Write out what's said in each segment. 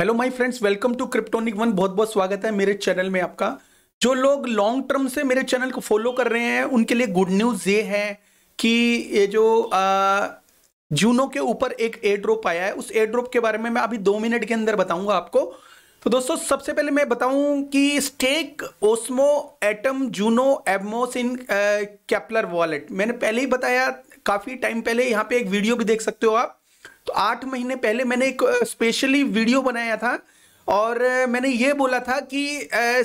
hello my friends welcome to Cryptonic one बहुत बहुत स्वागत है मेरे चैनल में आपका जो लोग लॉन्ग टर्म से मेरे चैनल को फॉलो कर रहे हैं उनके लिए गुड न्यूज़ ये है कि ये जो जूनो के ऊपर एक एयर ड्रॉप आया है उस एयर ड्रॉप के बारे में मैं अभी दो मिनट के अंदर बताऊंगा आपको तो दोस्तों सबसे पहले मैं बताऊं कि stake Osmo Atom Juno Evmos in Keplr wallet मैंने पहले ही बताया काफ़ी टाइम पहले यहाँ पे एक वीडियो भी देख सकते हो आप तो आठ महीने पहले मैंने एक स्पेशली वीडियो बनाया था और मैंने ये बोला था कि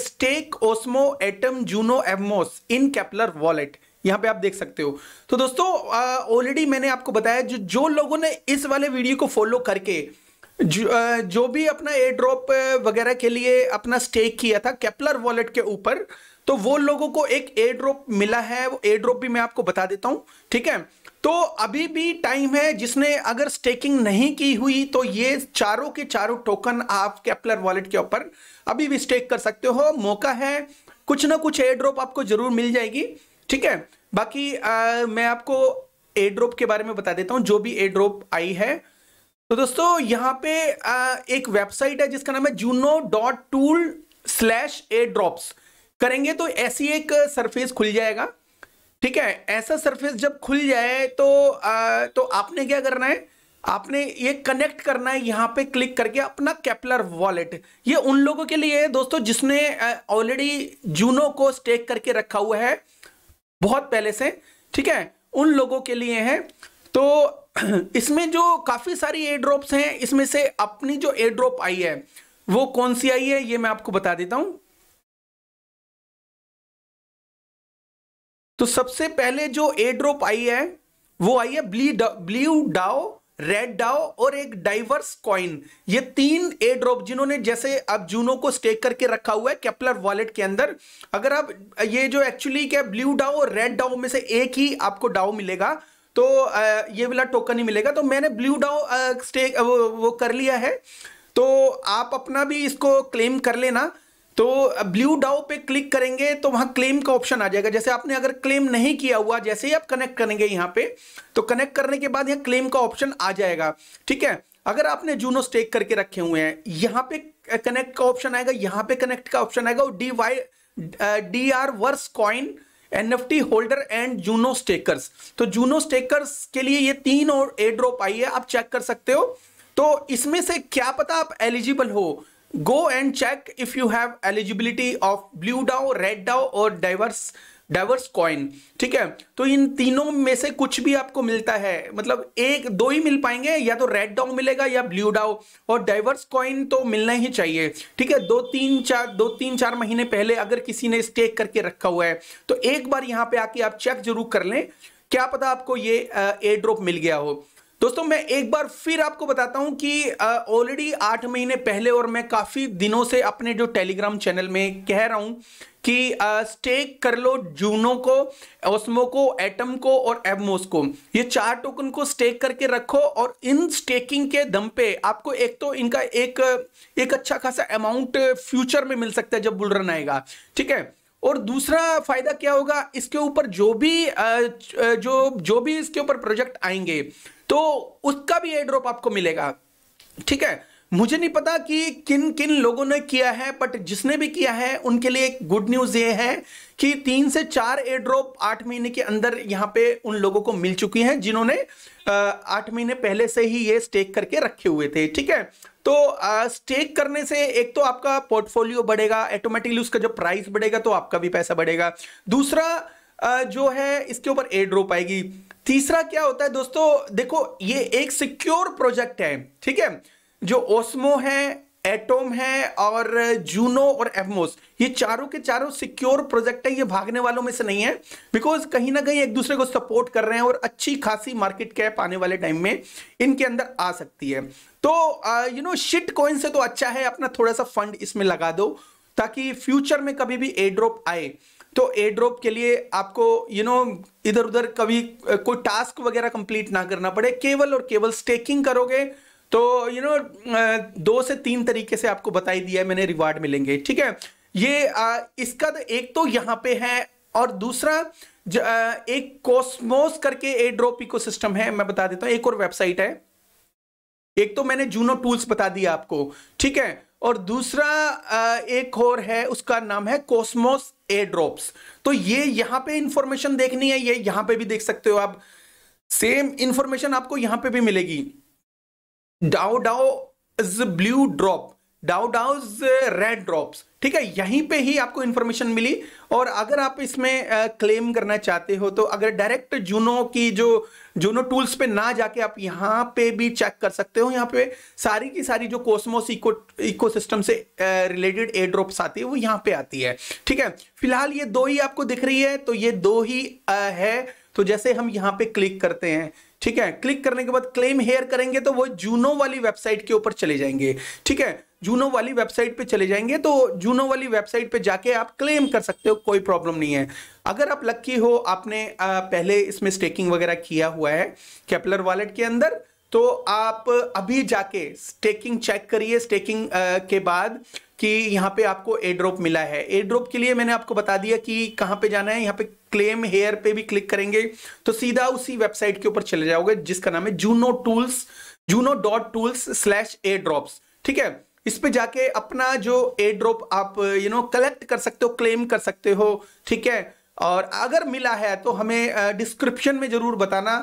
stake Osmo Atom Juno Evmos in Keplr wallet यहाँ पे आप देख सकते हो तो दोस्तों ऑलरेडी मैंने आपको बताया जो जो लोगों ने इस वाले वीडियो को फॉलो करके जो, आ, जो भी अपना एयर ड्रॉप वगैरह के लिए अपना स्टेक किया था कैपलर वॉलेट के ऊपर तो वो लोगों को एक एयर ड्रॉप मिला है वो एयर ड्रॉप भी मैं आपको बता देता हूं ठीक है तो अभी भी टाइम है जिसने अगर स्टेकिंग नहीं की हुई तो ये चारों के चारों टोकन आप कैपलर वॉलेट के ऊपर अभी भी स्टेक कर सकते हो मौका है कुछ ना कुछ एयर ड्रॉप आपको जरूर मिल जाएगी ठीक है बाकी आ, मैं आपको एयर ड्रॉप के बारे में बता देता हूँ जो भी एयर ड्रॉप आई है तो दोस्तों यहाँ पे आ, एक वेबसाइट है जिसका नाम है Juno dot tool slash airdrops करेंगे तो ऐसी एक सरफेस खुल जाएगा ठीक है ऐसा सरफेस जब खुल जाए तो आ, तो आपने क्या करना है आपने ये कनेक्ट करना है यहाँ पे क्लिक करके अपना कैपलर वॉलेट ये उन लोगों के लिए है दोस्तों जिसने ऑलरेडी जूनो को स्टेक करके रखा हुआ है बहुत पहले से ठीक है उन लोगों के लिए है तो इसमें जो काफ़ी सारी एयर ड्रॉप्स हैं इसमें से अपनी जो एयर ड्रॉप आई है वो कौन सी आई है ये मैं आपको बता देता हूँ तो सबसे पहले जो ए ड्रॉप आई है वो आई है ब्ली ब्लू डाओ रेड डाओ और एक डाइवर्स कॉइन ये तीन ए ड्रॉप जिन्होंने जैसे आप जूनो को स्टेक करके रखा हुआ है कैपलर वॉलेट के अंदर अगर आप ये जो एक्चुअली क्या ब्लू डाओ और रेड डाओ में से एक ही आपको डाओ मिलेगा तो ये वाला टोकन ही मिलेगा तो मैंने ब्लू डाओ स्टेक वो, वो कर लिया है तो आप अपना भी इसको क्लेम कर लेना तो ब्लू डाउ पे क्लिक करेंगे तो वहां क्लेम का ऑप्शन आ जाएगा जैसे आपने अगर क्लेम नहीं किया हुआ जैसे ही आप कनेक्ट करेंगे यहाँ पे तो कनेक्ट करने के बाद यहाँ क्लेम का ऑप्शन आ जाएगा ठीक है अगर आपने जूनो स्टेक करके रखे हुए हैं यहाँ पे कनेक्ट का ऑप्शन आएगा यहाँ पे कनेक्ट का ऑप्शन आएगा D Y D R verse coin T holder and Juno stakers तो जूनो स्टेकर्स के लिए ये तीन और एड्रॉप आई है आप चेक कर सकते हो तो इसमें से क्या पता आप एलिजिबल हो go and check if you have eligibility of blue DAO, red DAO और diverse डाइवर्स कॉइन ठीक है तो इन तीनों में से कुछ भी आपको मिलता है मतलब एक दो ही मिल पाएंगे या तो रेड डाउ मिलेगा या ब्लू डाउ और डाइवर्स कॉइन तो मिलना ही चाहिए ठीक है दो तीन चार दो तीन चार महीने पहले अगर किसी ने स्टेक करके रखा हुआ है तो एक बार यहाँ पे आके आप चेक जरूर कर लें क्या पता आपको ये एयर ड्रॉप मिल गया हो दोस्तों मैं एक बार फिर आपको बताता हूं कि ऑलरेडी आठ महीने पहले और मैं काफ़ी दिनों से अपने जो टेलीग्राम चैनल में कह रहा हूं कि स्टेक कर लो जूनो को ओस्मो को एटम को और एवमोस को ये चार टोकन को स्टेक करके रखो और इन स्टेकिंग के दम पे आपको एक तो इनका एक एक अच्छा खासा अमाउंट फ्यूचर में मिल सकता है जब बुलरन आएगा ठीक है और दूसरा फायदा क्या होगा इसके ऊपर जो भी जो जो भी इसके ऊपर प्रोजेक्ट आएंगे तो उसका भी एड्रॉप आपको मिलेगा ठीक है मुझे नहीं पता कि किन किन लोगों ने किया है बट जिसने भी किया है उनके लिए एक गुड न्यूज़ ये है कि तीन से चार एयर ड्रॉप आठ महीने के अंदर यहाँ पे उन लोगों को मिल चुकी हैं जिन्होंने आठ महीने पहले से ही ये स्टेक करके रखे हुए थे ठीक है तो आ, स्टेक करने से एक तो आपका पोर्टफोलियो बढ़ेगा ऑटोमेटिकली उसका जो प्राइस बढ़ेगा तो आपका भी पैसा बढ़ेगा दूसरा आ, जो है इसके ऊपर एयर ड्रॉप आएगी तीसरा क्या होता है दोस्तों देखो ये एक सिक्योर प्रोजेक्ट है ठीक है जो ओस्मो है एटोम है और जूनो और एफमोस ये चारों के चारों सिक्योर प्रोजेक्ट है ये भागने वालों में से नहीं है बिकॉज कहीं ना कहीं एक दूसरे को सपोर्ट कर रहे हैं और अच्छी खासी मार्केट कैप आने वाले टाइम में इनके अंदर आ सकती है तो यू नो शिट कॉइन से तो अच्छा है अपना थोड़ा सा फंड इसमें लगा दो ताकि फ्यूचर में कभी भी एड्रोप आए तो एड्रोप के लिए आपको यू नो इधर उधर कभी कोई टास्क वगैरह कंप्लीट ना करना पड़े केवल और केवल स्टेकिंग करोगे तो यू you नो know, दो से तीन तरीके से आपको बताई दिया है मैंने रिवार्ड मिलेंगे ठीक है ये आ, इसका तो एक तो यहाँ पे है और दूसरा ज, आ, एक कॉस्मोस करके ए ड्रॉप इकोसिस्टम है मैं बता देता हूँ एक और वेबसाइट है एक तो मैंने जूनो टूल्स बता दिया आपको ठीक है और दूसरा आ, एक और है उसका नाम है कॉस्मोस ए ड्रॉप्स तो ये यहाँ पे इंफॉर्मेशन देखनी है ये यहाँ पे भी देख सकते हो आप सेम इंफॉर्मेशन आपको यहाँ पे भी मिलेगी DAO DAO is blue drop DAO is red drops ठीक है यहीं पे ही आपको इंफॉर्मेशन मिली और अगर आप इसमें क्लेम करना चाहते हो तो अगर डायरेक्ट जूनो की जो जूनो टूल्स पे ना जाके आप यहाँ पे भी चेक कर सकते हो यहाँ पे सारी की सारी जो कोस्मोस इको इकोसिस्टम से रिलेटेड एयर ड्रॉप्स आती है वो यहाँ पे आती है ठीक है फिलहाल ये दो ही आपको दिख रही है तो ये दो ही आ, है तो जैसे हम यहाँ पे क्लिक करते हैं ठीक है क्लिक करने के बाद क्लेम हेयर करेंगे तो वो जूनो वाली वेबसाइट के ऊपर चले जाएंगे ठीक है जूनो वाली वेबसाइट पे चले जाएंगे तो जूनो वाली वेबसाइट पे जाके आप क्लेम कर सकते हो कोई प्रॉब्लम नहीं है अगर आप लक्की हो आपने पहले इसमें स्टेकिंग वगैरह किया हुआ है कैपलर वॉलेट के अंदर तो आप अभी जाके स्टेकिंग चेक करिए स्टेकिंग के बाद कि यहाँ पे आपको ए ड्रॉप मिला है ए ड्रॉप के लिए मैंने आपको बता दिया कि कहाँ पे जाना है यहाँ पे क्लेम हेयर पे भी क्लिक करेंगे तो सीधा उसी वेबसाइट के ऊपर चले जाओगे जिसका नाम है Juno tools Juno dot tools slash airdrop ठीक है इस पे जाके अपना जो ए ड्रॉप आप यू नो कलेक्ट कर सकते हो क्लेम कर सकते हो ठीक है और अगर मिला है तो हमें डिस्क्रिप्शन में जरूर बताना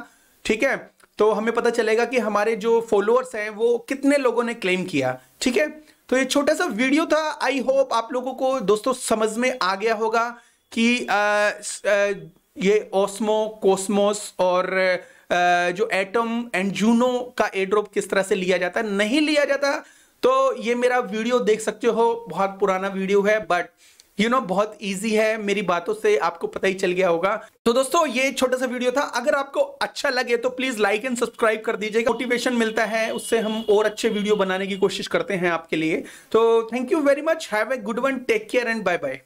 ठीक है तो हमें पता चलेगा कि हमारे जो फॉलोअर्स हैं वो कितने लोगों ने क्लेम किया ठीक है तो ये छोटा सा वीडियो था आई होप आप लोगों को दोस्तों समझ में आ गया होगा कि आ, आ, ये ओस्मो कोस्मोस और आ, जो एटम एंड जूनो का एड्रोप किस तरह से लिया जाता है नहीं लिया जाता तो ये मेरा वीडियो देख सकते हो बहुत पुराना वीडियो है but you you know know, बहुत ईजी है मेरी बातों से आपको पता ही चल गया होगा तो दोस्तों ये छोटा सा वीडियो था अगर आपको अच्छा लगे तो प्लीज लाइक एंड सब्सक्राइब कर दीजिएगा मोटिवेशन मिलता है उससे हम और अच्छे वीडियो बनाने की कोशिश करते हैं आपके लिए तो thank you very much have a good one take care and bye bye